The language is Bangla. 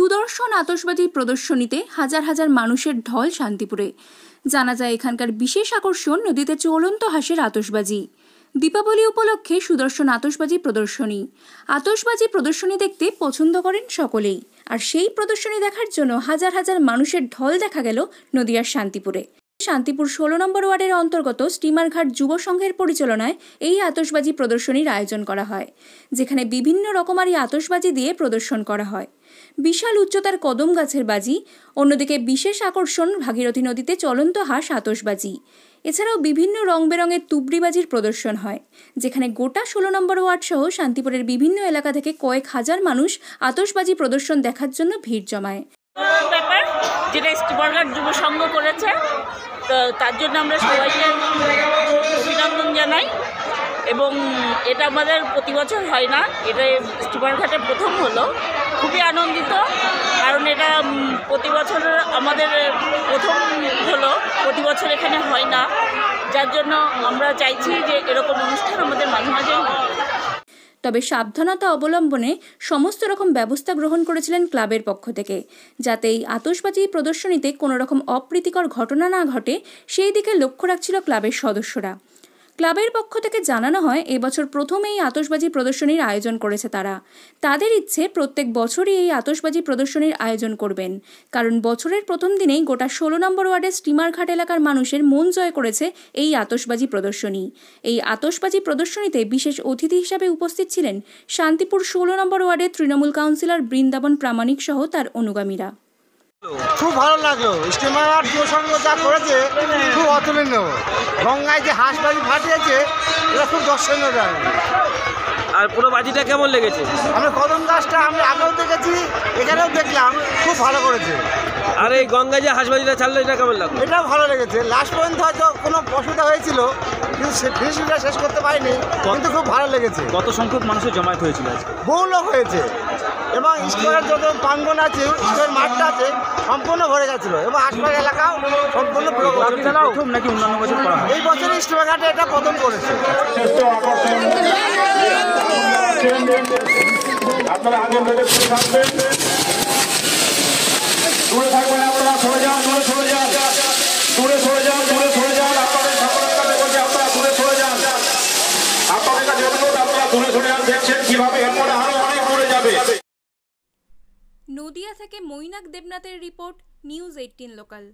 সুদর্শন আতসবাজি প্রদর্শনীতে হাজার হাজার মানুষের ঢল শান্তিপুরে জানা যায় এখানকার বিশেষ আকর্ষণ নদীতে চলন্ত হাসের আতসবাজি দীপাবলি উপলক্ষে সুদর্শন আতসবাজি প্রদর্শনী আতসবাজি প্রদর্শনী দেখতে পছন্দ করেন সকলেই আর সেই প্রদর্শনী দেখার জন্য হাজার হাজার মানুষের ঢল দেখা গেল নদীয়ার শান্তিপুরে শান্তিপুর ষোলো নম্বর ওয়ার্ডের অন্তর্গত স্টিমারঘাট যুব সংঘের পরিচালনায় এই আতসবাজি প্রদর্শনীর আয়োজন করা হয় যেখানে বিভিন্ন রকমারি আতসবাজি দিয়ে প্রদর্শন করা হয় বিশাল উচ্চতার কদম গাছের বাজি অন্যদিকে বিশেষ আকর্ষণ ভাগীরথী নদীতে চলন্ত হাঁস আতসবাজি এছাড়াও বিভিন্ন রং বেরঙের তুবড়িবাজির প্রদর্শন হয় যেখানে গোটা ষোলো নম্বর ওয়ার্ড সহ শান্তিপুরের বিভিন্ন এলাকা থেকে কয়েক হাজার মানুষ আতসবাজি প্রদর্শন দেখার জন্য ভিড় জমায় যেটা স্টিমারঘাট যুব সংঘ করেছে তার জন্য আমরা সবাইকে অভিনন্দন জানাই এবং এটা আমাদের প্রতি বছর হয় না এটা স্টিমারঘাটে প্রথম হলো খুবই আনন্দিত কারণ এটা প্রতি বছর আমাদের প্রথম হলো প্রতি বছর এখানে হয় না যার জন্য আমরা চাইছি যে এরকম অনুষ্ঠান আমাদের মাঝে মাঝে তবে সাবধানতা অবলম্বনে সমস্ত রকম ব্যবস্থা গ্রহণ করেছিলেন ক্লাবের পক্ষ থেকে যাতে এই আতসবাজি প্রদর্শনীতে কোনো রকম অপ্রীতিকর ঘটনা না ঘটে সেই দিকে লক্ষ্য রাখছিল ক্লাবের সদস্যরা ক্লাবের পক্ষ থেকে জানানো হয় এবছর প্রথম এই আতসবাজি প্রদর্শনীর আয়োজন করেছে তারা তাদের ইচ্ছে প্রত্যেক বছরই এই আতসবাজি প্রদর্শনীর আয়োজন করবেন কারণ বছরের প্রথম দিনেই গোটা ষোলো নম্বর ওয়ার্ডের স্টিমারঘাট এলাকার মানুষের মন জয় করেছে এই আতসবাজি প্রদর্শনী এই আতসবাজি প্রদর্শনীতে বিশেষ অতিথি হিসাবে উপস্থিত ছিলেন শান্তিপুর ষোলো নম্বর ওয়ার্ডের তৃণমূল কাউন্সিলর বৃন্দাবন প্রামাণিক সহ তার অনুগামীরা খুব ভালো লাগলো স্টিমার যুবসংঘ যা করেছে খুব অতুলনীয় গঙ্গায় যে হাঁস বাজি ফাটিয়েছে এটা খুব দর্শনীয় আর পুরো বাজিটা কেমন লেগেছে আমি কদম গাছটা আমি আগেও দেখেছি এখানেও দেখলাম খুব ভালো করেছে আর এই গঙ্গায় যে হাঁসবাজিটা ছাড়লো এটা কেমন লাগলো এটাও ভালো লেগেছে লাস্ট পর্যন্ত হয়তো কোনো অসুবিধা হয়েছিল কিন্তু সে ফিনিশিংটা শেষ করতে পারিনি কিন্তু খুব ভালো লেগেছে কত সংখ্যক মানুষের জমায়েত হয়েছিল বহু লোক হয়েছে এবং স্কুলের যত প্রাঙ্গন আছে স্কুলের মাঠটা আছে সম্পূর্ণ ভরে গেছিল এবং আশপাশ এলাকাও সম্পূর্ণ নাকি অন্যান্য বছর এই বছর ইস্টবাঘাটে এটা প্রথম করেছে আপনারা আগে থাকবেন দূরে থাকবেন আপনারা সরে যান নদিয়া থেকে মৈনাক দেবনাথের রিপোর্ট নিউজ এইটিন লোকাল